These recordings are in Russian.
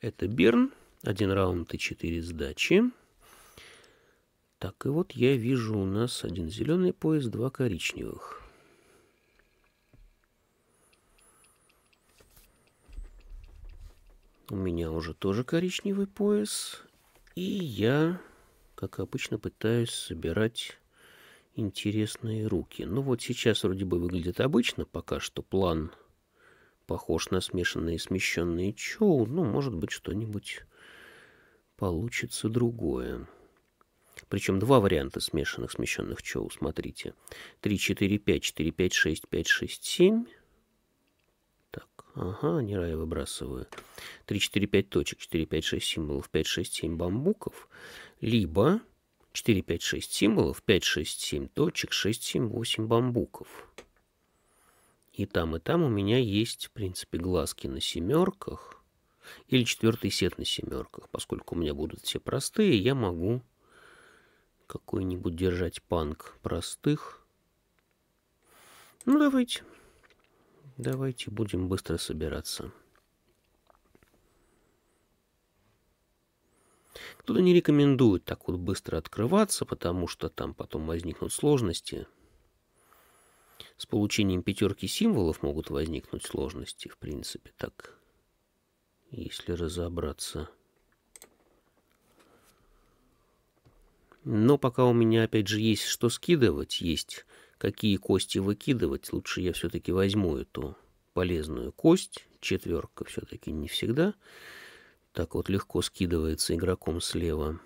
Это Берн. Один раунд и четыре сдачи. Так, и вот я вижу у нас один зеленый пояс, два коричневых. У меня уже тоже коричневый пояс. И я, как обычно, пытаюсь собирать интересные руки. Ну вот сейчас вроде бы выглядит обычно пока что план похож на смешанные и смещенные чоу, ну, но, может быть, что-нибудь получится другое. Причем два варианта смешанных смещенных чоу, смотрите. 3, 4, 5, 4, 5, 6, 5, 6, 7. Так, ага, они рай выбрасываю. 3, 4, 5 точек, 4, 5, 6 символов, 5, 6, 7 бамбуков. Либо 4, 5, 6 символов, 5, 6, 7 точек, 6, 7, 8 бамбуков. И там, и там у меня есть, в принципе, глазки на семерках или четвертый сет на семерках. Поскольку у меня будут все простые, я могу какой-нибудь держать панк простых. Ну, давайте. Давайте будем быстро собираться. Кто-то не рекомендует так вот быстро открываться, потому что там потом возникнут сложности – с получением пятерки символов могут возникнуть сложности, в принципе, так, если разобраться. Но пока у меня, опять же, есть что скидывать, есть какие кости выкидывать, лучше я все-таки возьму эту полезную кость. Четверка все-таки не всегда так вот легко скидывается игроком слева.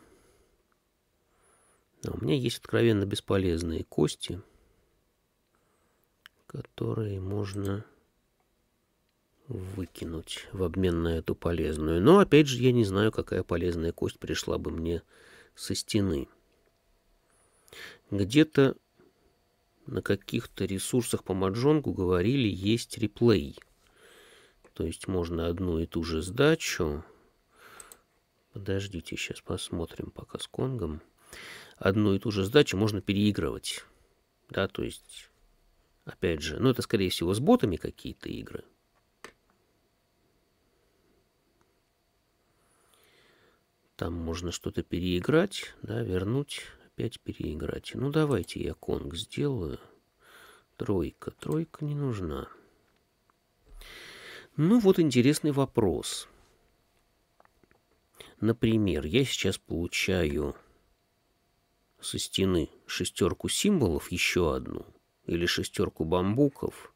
А у меня есть откровенно бесполезные кости — которые можно выкинуть в обмен на эту полезную. Но, опять же, я не знаю, какая полезная кость пришла бы мне со стены. Где-то на каких-то ресурсах по маджонгу говорили, есть реплей. То есть можно одну и ту же сдачу... Подождите, сейчас посмотрим пока с Конгом. Одну и ту же сдачу можно переигрывать. Да, то есть Опять же, ну это скорее всего с ботами какие-то игры. Там можно что-то переиграть, да, вернуть, опять переиграть. Ну давайте я конг сделаю. Тройка, тройка не нужна. Ну вот интересный вопрос. Например, я сейчас получаю со стены шестерку символов, еще одну или шестерку бамбуков,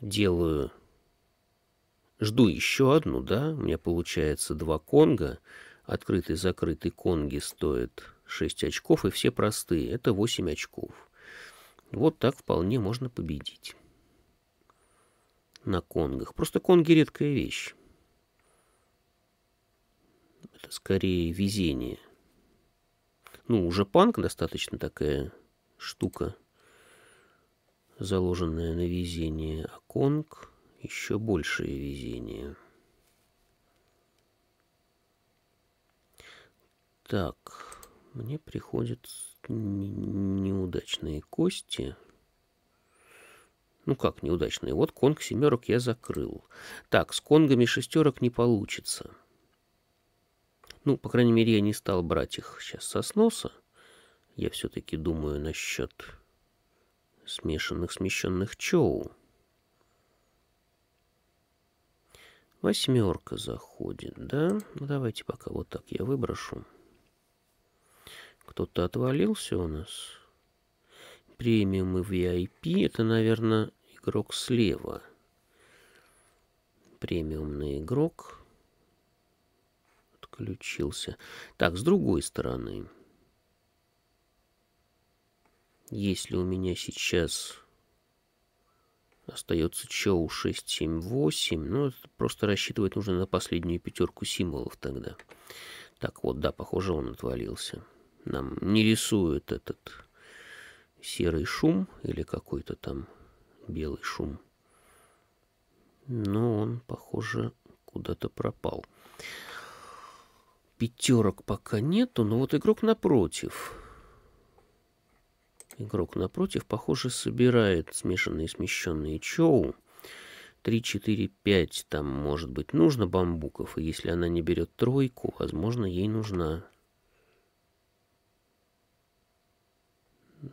делаю... Жду еще одну, да? У меня получается два конга. Открытый-закрытый конги стоит 6 очков, и все простые. Это 8 очков. Вот так вполне можно победить. На конгах. Просто конги редкая вещь. Это скорее везение. Ну, уже панк достаточно такая штука заложенное на везение, а Конг — еще большее везение. Так, мне приходят неудачные кости. Ну как неудачные? Вот конг семерок я закрыл. Так, с конгами шестерок не получится. Ну, по крайней мере, я не стал брать их сейчас со сноса. Я все-таки думаю насчет смешанных смещенных чоу. Восьмерка заходит, да? Ну, давайте пока вот так я выброшу. Кто-то отвалился у нас. Премиум и VIP. Это, наверное, игрок слева. Премиумный игрок. Отключился. Так, с другой стороны. Если у меня сейчас остается ЧОУ 678, ну, это просто рассчитывать нужно на последнюю пятерку символов тогда. Так вот, да, похоже, он отвалился. Нам не рисует этот серый шум или какой-то там белый шум. Но он, похоже, куда-то пропал. Пятерок пока нету, но вот игрок напротив Игрок напротив, похоже, собирает смешанные смещенные чоу. 3, 4, 5 там, может быть, нужно бамбуков. И если она не берет тройку, возможно, ей нужна.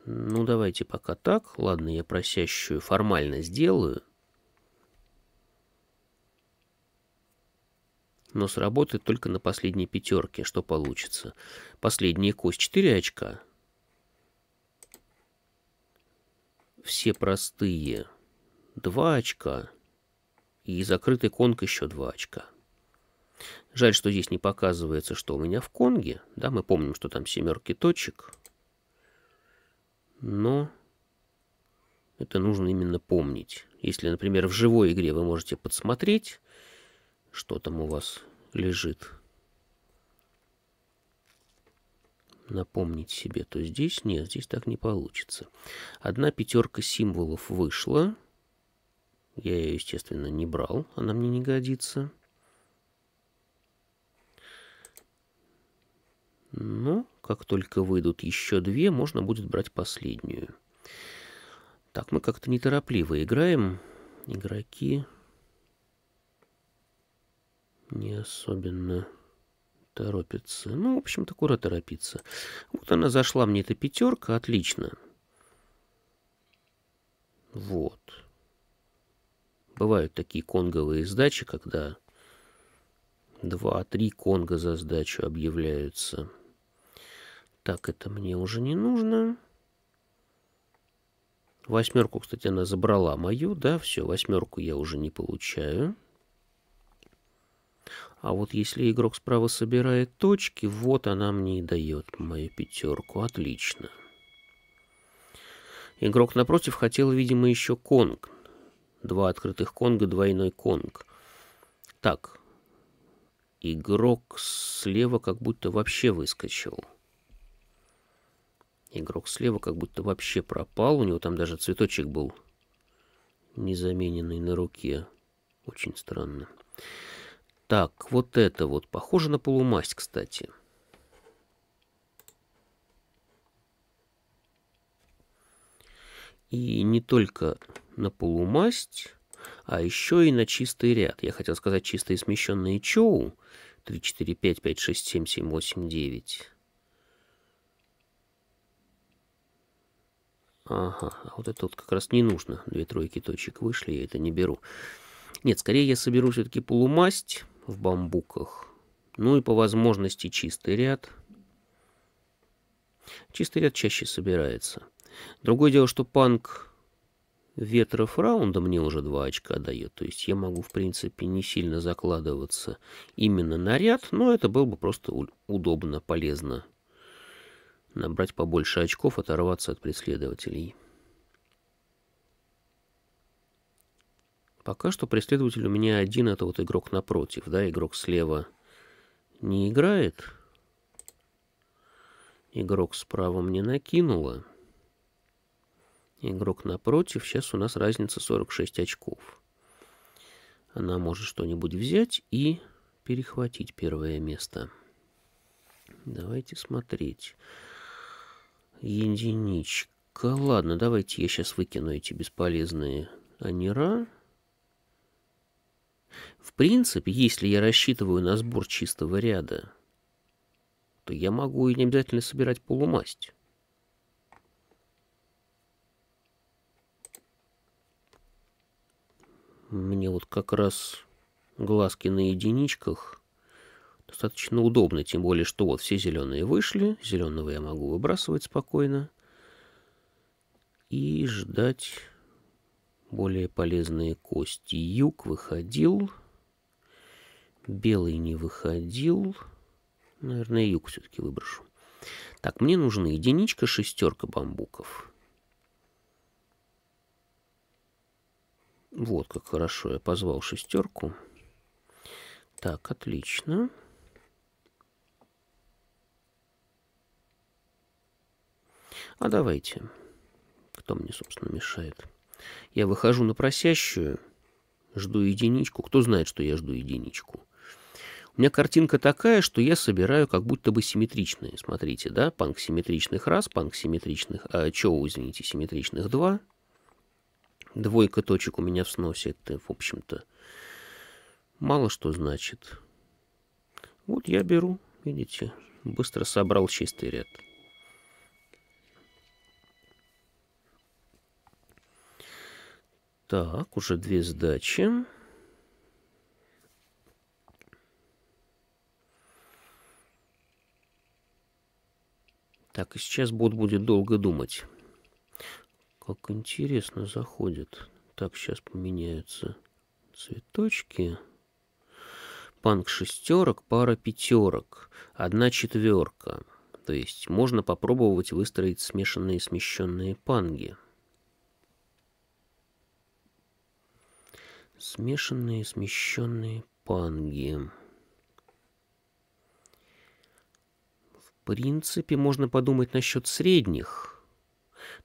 Ну, давайте пока так. Ладно, я просящую формально сделаю. Но сработает только на последней пятерке. Что получится? Последняя кость 4 очка. все простые. Два очка. И закрытый конг еще два очка. Жаль, что здесь не показывается, что у меня в конге. Да, мы помним, что там семерки точек. Но это нужно именно помнить. Если, например, в живой игре вы можете подсмотреть, что там у вас лежит напомнить себе, то здесь нет, здесь так не получится. Одна пятерка символов вышла. Я ее, естественно, не брал, она мне не годится. Но ну, как только выйдут еще две, можно будет брать последнюю. Так, мы как-то неторопливо играем. Игроки не особенно Торопится. Ну, в общем-то, кура торопится. Вот она зашла мне, эта пятерка, отлично. Вот. Бывают такие конговые сдачи, когда 2-3 конга за сдачу объявляются. Так, это мне уже не нужно. Восьмерку, кстати, она забрала мою, да, все, восьмерку я уже не получаю. А вот если игрок справа собирает точки, вот она мне и дает мою пятерку. Отлично. Игрок напротив хотел, видимо, еще конг. Два открытых конга, двойной конг. Так. Игрок слева как будто вообще выскочил. Игрок слева как будто вообще пропал. У него там даже цветочек был незамененный на руке. Очень странно. Так, вот это вот. Похоже на полумасть, кстати. И не только на полумасть, а еще и на чистый ряд. Я хотел сказать чистые смещенные чоу. 3, 4, 5, 5, 6, 7, 7, 8, 9. Ага, а вот это вот как раз не нужно. Две тройки точек вышли, я это не беру. Нет, скорее я соберу все-таки полумасть в бамбуках. Ну и по возможности чистый ряд. Чистый ряд чаще собирается. Другое дело, что панк ветров раунда мне уже два очка дает. То есть я могу, в принципе, не сильно закладываться именно на ряд, но это было бы просто удобно, полезно. Набрать побольше очков, оторваться от преследователей. Пока что преследователь у меня один, это вот игрок напротив, да, игрок слева не играет. Игрок справа мне накинула. Игрок напротив, сейчас у нас разница 46 очков. Она может что-нибудь взять и перехватить первое место. Давайте смотреть. Единичка. Ладно, давайте я сейчас выкину эти бесполезные анира. В принципе, если я рассчитываю на сбор чистого ряда, то я могу и не обязательно собирать полумасть. Мне вот как раз глазки на единичках достаточно удобно, тем более, что вот все зеленые вышли, зеленого я могу выбрасывать спокойно и ждать более полезные кости. Юг выходил, белый не выходил. Наверное, юг все-таки выброшу. Так, мне нужны единичка, шестерка бамбуков. Вот как хорошо я позвал шестерку. Так, отлично. А давайте. Кто мне, собственно, мешает? Я выхожу на просящую, жду единичку. Кто знает, что я жду единичку? У меня картинка такая, что я собираю как будто бы симметричные. Смотрите, да, панк симметричных раз, панк симметричных... Э, а, чоу, извините, симметричных два. Двойка точек у меня в сносе, это, в общем-то, мало что значит. Вот я беру, видите, быстро собрал чистый ряд. Так, уже две сдачи. Так, и сейчас бот будет долго думать. Как интересно заходит. Так, сейчас поменяются цветочки. Панк шестерок, пара пятерок, одна четверка. То есть можно попробовать выстроить смешанные смещенные панги. Смешанные, смещенные панги. В принципе, можно подумать насчет средних.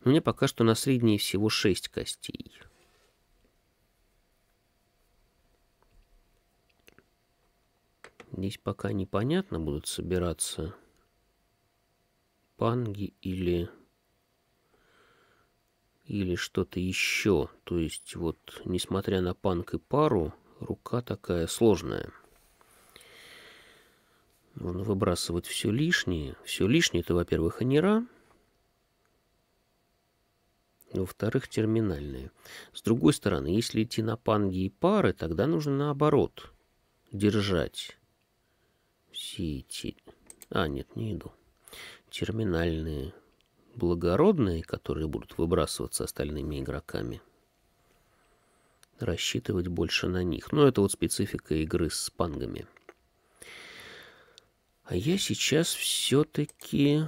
Но у меня пока что на средние всего шесть костей. Здесь пока непонятно будут собираться панги или или что-то еще. То есть вот, несмотря на панк и пару, рука такая сложная. Нужно выбрасывать все лишнее. Все лишнее это, во-первых, анера, во-вторых, терминальные. С другой стороны, если идти на панги и пары, тогда нужно наоборот держать все эти... А, нет, не иду. Терминальные благородные, которые будут выбрасываться остальными игроками, рассчитывать больше на них. Но ну, это вот специфика игры с пангами. А я сейчас все-таки...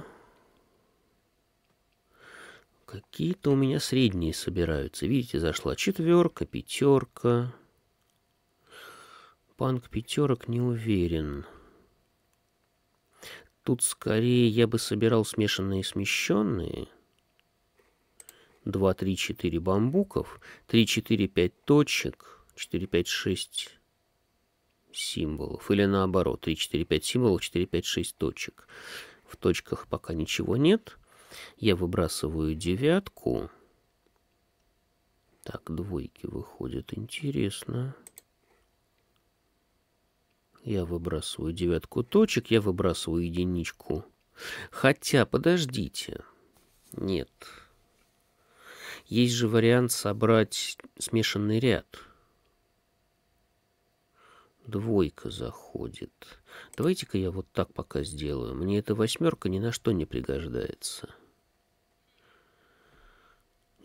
Какие-то у меня средние собираются. Видите, зашла четверка, пятерка. Панк пятерок не уверен. Тут скорее я бы собирал смешанные и смещенные. 2, 3, 4 бамбуков. 3, 4, 5 точек. 4, 5, 6 символов. Или наоборот, 3, 4, 5 символов, 4, 5, 6 точек. В точках пока ничего нет. Я выбрасываю девятку. Так, двойки выходят. Интересно. Я выбрасываю девятку точек, я выбрасываю единичку. Хотя, подождите. Нет. Есть же вариант собрать смешанный ряд. Двойка заходит. Давайте-ка я вот так пока сделаю. Мне эта восьмерка ни на что не пригождается.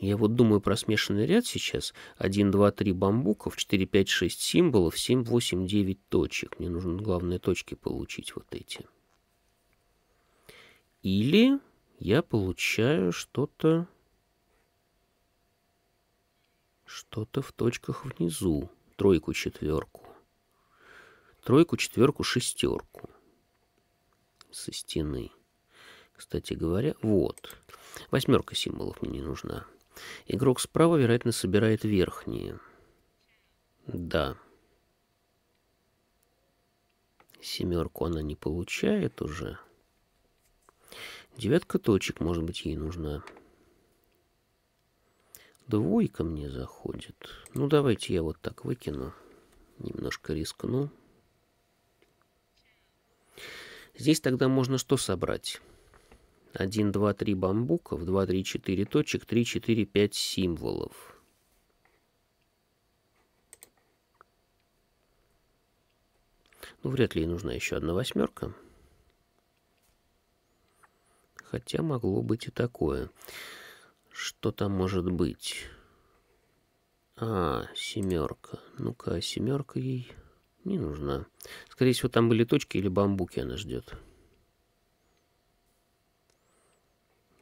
Я вот думаю про смешанный ряд сейчас. 1, 2, 3 бамбуков, 4, 5, 6 символов, 7, 8, 9 точек. Мне нужно главные точки получить вот эти. Или я получаю что-то... Что-то в точках внизу. Тройку, четверку. Тройку, четверку, шестерку. Со стены. Кстати говоря, вот. Восьмерка символов мне не нужна. Игрок справа, вероятно, собирает верхние. Да. Семерку она не получает уже. Девятка точек, может быть, ей нужна. Двойка мне заходит. Ну, давайте я вот так выкину. Немножко рискну. Здесь тогда можно что собрать? 1, 2, 3 бамбуков, 2, 3, 4 точек, 3, 4, 5 символов. Ну, вряд ли нужна еще одна восьмерка. Хотя могло быть и такое. Что там может быть? А, семерка. Ну-ка, семерка ей не нужна. Скорее всего, там были точки или бамбуки она ждет.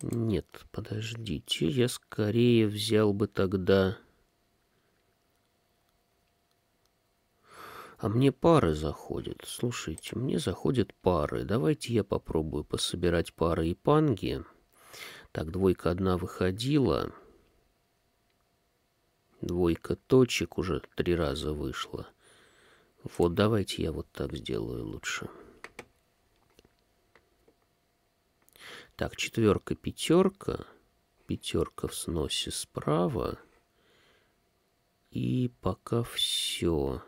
Нет, подождите, я скорее взял бы тогда... А мне пары заходят. Слушайте, мне заходят пары. Давайте я попробую пособирать пары и панги. Так, двойка одна выходила. Двойка точек уже три раза вышла. Вот давайте я вот так сделаю лучше. Так, четверка, пятерка. Пятерка в сносе справа. И пока все.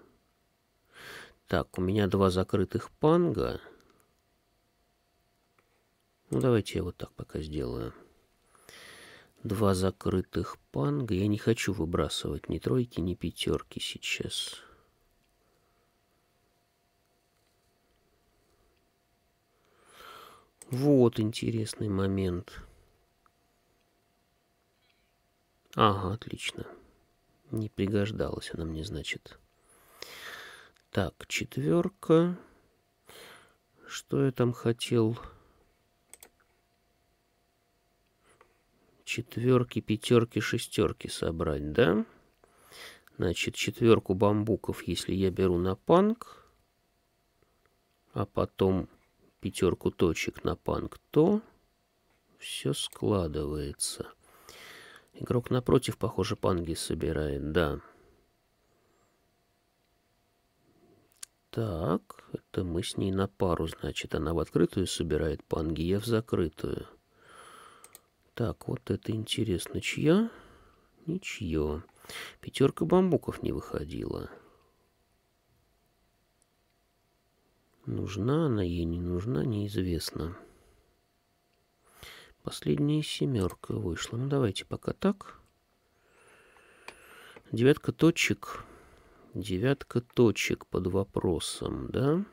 Так, у меня два закрытых панга. Ну, давайте я вот так пока сделаю. Два закрытых панга. Я не хочу выбрасывать ни тройки, ни пятерки сейчас. Вот интересный момент. Ага, отлично. Не пригождалась она мне, значит. Так, четверка. Что я там хотел? Четверки, пятерки, шестерки собрать, да? Значит, четверку бамбуков, если я беру на панк, а потом пятерку точек на панк, то все складывается. Игрок напротив, похоже, панги собирает, да. Так, это мы с ней на пару, значит. Она в открытую собирает панги, я в закрытую. Так, вот это интересно. Чья? Ничье. Пятерка бамбуков не выходила. Нужна она ей, не нужна, неизвестно. Последняя семерка вышла. Ну, давайте пока так. Девятка точек. Девятка точек под вопросом, да?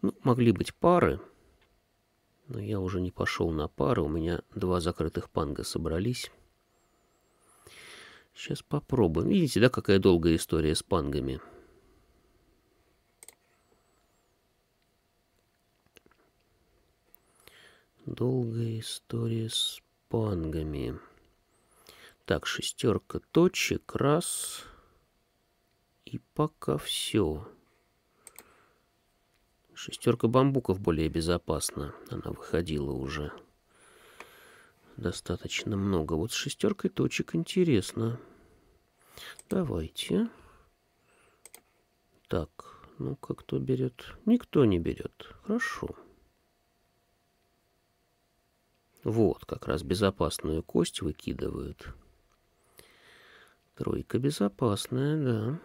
Ну, могли быть пары. Но я уже не пошел на пары. У меня два закрытых панга собрались. Сейчас попробуем. Видите, да, какая долгая история с пангами. Долгая история с пангами. Так, шестерка точек, раз. И пока все. Шестерка бамбуков более безопасна. Она выходила уже. Достаточно много. Вот с шестеркой точек интересно. Интересно. Давайте. Так, ну-ка, кто берет? Никто не берет. Хорошо. Вот, как раз безопасную кость выкидывают. Тройка безопасная, да.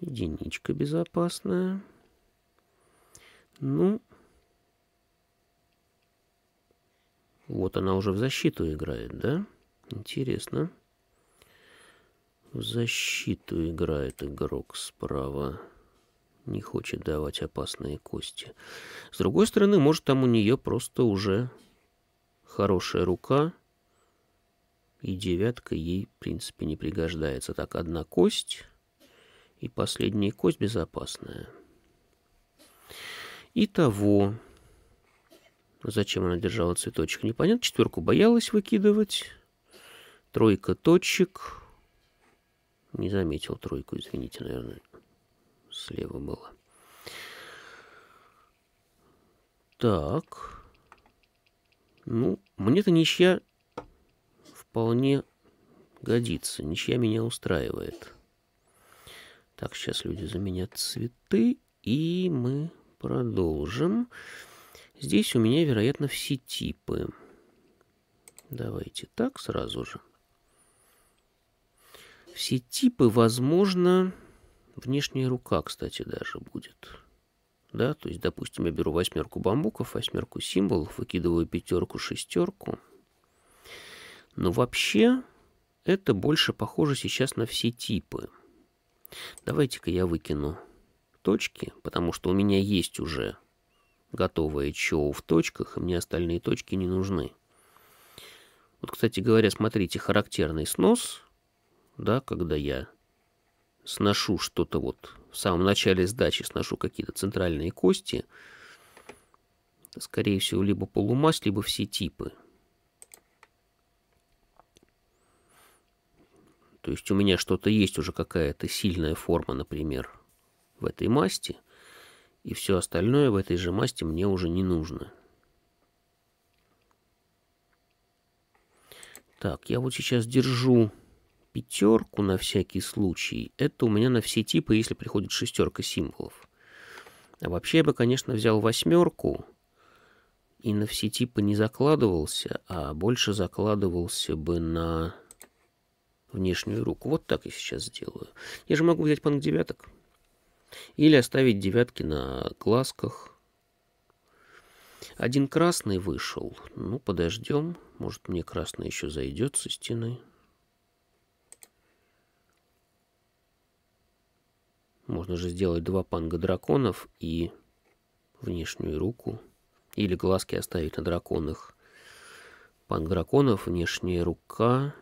Единичка безопасная. Ну, вот она уже в защиту играет, да? Да. Интересно. В защиту играет игрок справа. Не хочет давать опасные кости. С другой стороны, может, там у нее просто уже хорошая рука. И девятка ей, в принципе, не пригождается. Так, одна кость. И последняя кость безопасная. Итого, зачем она держала цветочек, непонятно. Четверку боялась выкидывать. Тройка точек. Не заметил тройку, извините, наверное, слева было. Так. Ну, мне-то ничья вполне годится. Ничья меня устраивает. Так, сейчас люди заменят цветы, и мы продолжим. Здесь у меня, вероятно, все типы. Давайте так сразу же. Все типы, возможно, внешняя рука, кстати, даже будет. Да, то есть, допустим, я беру восьмерку бамбуков, восьмерку символов, выкидываю пятерку, шестерку. Но вообще это больше похоже сейчас на все типы. Давайте-ка я выкину точки, потому что у меня есть уже готовое чоу в точках, и мне остальные точки не нужны. Вот, кстати говоря, смотрите, характерный снос – да, когда я сношу что-то вот в самом начале сдачи, сношу какие-то центральные кости, это, скорее всего, либо полумас, либо все типы. То есть у меня что-то есть уже какая-то сильная форма, например, в этой масти, и все остальное в этой же масти мне уже не нужно. Так, я вот сейчас держу пятерку на всякий случай. Это у меня на все типы, если приходит шестерка символов. А вообще я бы, конечно, взял восьмерку и на все типы не закладывался, а больше закладывался бы на внешнюю руку. Вот так я сейчас сделаю. Я же могу взять панк девяток. Или оставить девятки на глазках. Один красный вышел. Ну, подождем. Может, мне красный еще зайдет со стены. Можно же сделать два панга драконов и внешнюю руку. Или глазки оставить на драконах. панг драконов, внешняя рука.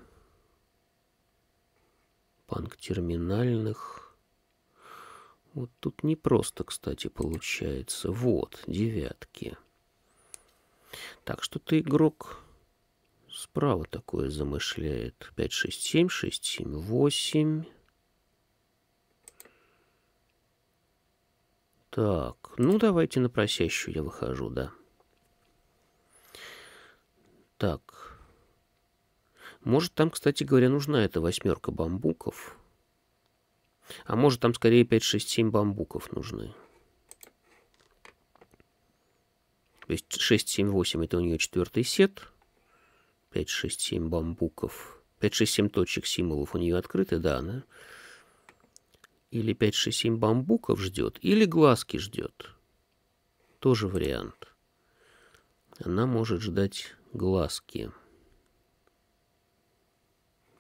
панг терминальных. Вот тут непросто, кстати, получается. Вот, девятки. Так что ты, игрок, справа такое замышляет. 5, 6, 7, 6, 7, 8... Так, ну давайте на просящую я выхожу, да. Так. Может, там, кстати говоря, нужна эта восьмерка бамбуков. А может, там скорее 5, 6, 7 бамбуков нужны. То есть 6, 7, 8 это у нее четвертый сет. 5, 6, 7 бамбуков. 5, 6, 7 точек символов у нее открыты, да, она... Да? Или 5-6-7 бамбуков ждет, или глазки ждет. Тоже вариант. Она может ждать глазки.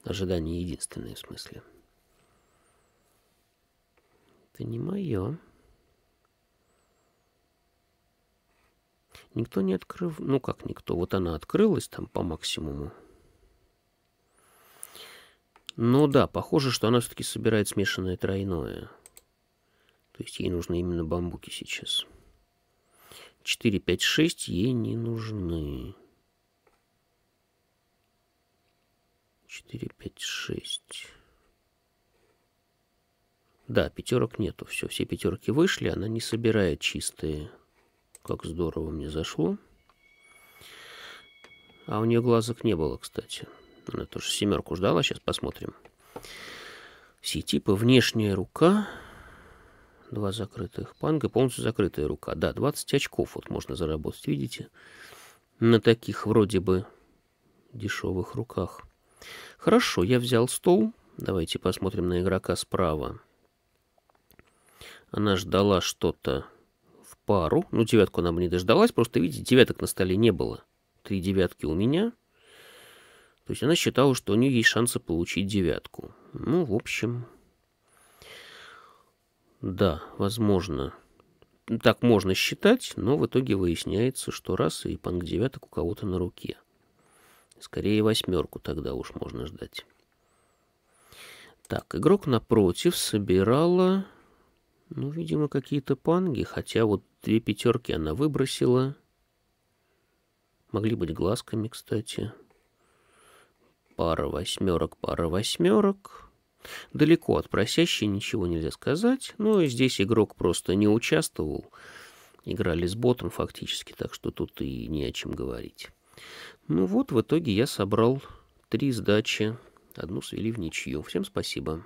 Ожидание единственное в смысле. Это не мое. Никто не открыл. Ну как никто? Вот она открылась там по максимуму. Ну да, похоже, что она все-таки собирает смешанное тройное. То есть ей нужны именно бамбуки сейчас. 4, 5, 6 ей не нужны. 4, 5, 6. Да, пятерок нету. Все, все пятерки вышли. Она не собирает чистые. Как здорово мне зашло. А у нее глазок не было, кстати. Она тоже семерку ждала, сейчас посмотрим. Си-типа, внешняя рука, два закрытых панга, полностью закрытая рука. Да, 20 очков вот можно заработать, видите? На таких вроде бы дешевых руках. Хорошо, я взял стол. Давайте посмотрим на игрока справа. Она ждала что-то в пару. Ну, девятку она бы не дождалась, просто, видите, девяток на столе не было. Три девятки у меня. То есть она считала, что у нее есть шансы получить девятку. Ну, в общем... Да, возможно. Так можно считать, но в итоге выясняется, что раз и панк девяток у кого-то на руке. Скорее восьмерку тогда уж можно ждать. Так, игрок напротив собирала, ну, видимо, какие-то панги, хотя вот две пятерки она выбросила. Могли быть глазками, кстати пара восьмерок, пара восьмерок. Далеко от просящей ничего нельзя сказать, но ну, здесь игрок просто не участвовал. Играли с ботом фактически, так что тут и не о чем говорить. Ну вот, в итоге я собрал три сдачи, одну свели в ничью. Всем спасибо.